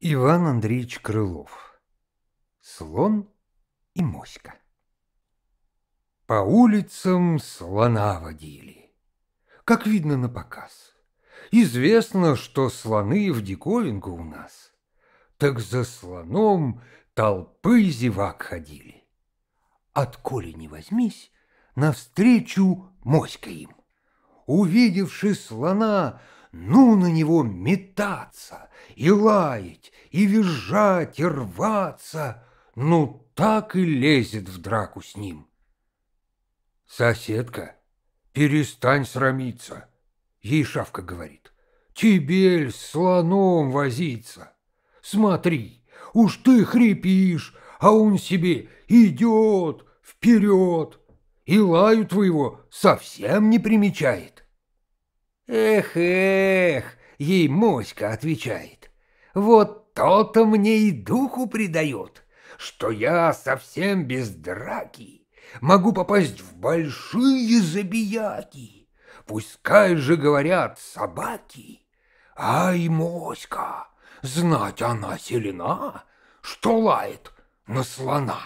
Иван Андреевич Крылов. Слон и моська. По улицам слона водили. Как видно на показ. Известно, что слоны в диковинку у нас. Так за слоном толпы зевак ходили. Отколи не возьмись, навстречу моська им. Увидевши слона, ну на него метаться, и лаять, и визжать, и рваться, ну так и лезет в драку с ним. «Соседка, перестань срамиться», — ей Шавка говорит, — «тебе с слоном возиться? Смотри, уж ты хрипишь, а он себе идет вперед, и лаю твоего совсем не примечает». «Эх, эх!» — ей моська отвечает. «Вот то-то мне и духу придает, что я совсем без драки могу попасть в большие забияки. Пускай же говорят собаки. Ай, моська, знать она селена, что лает на слона».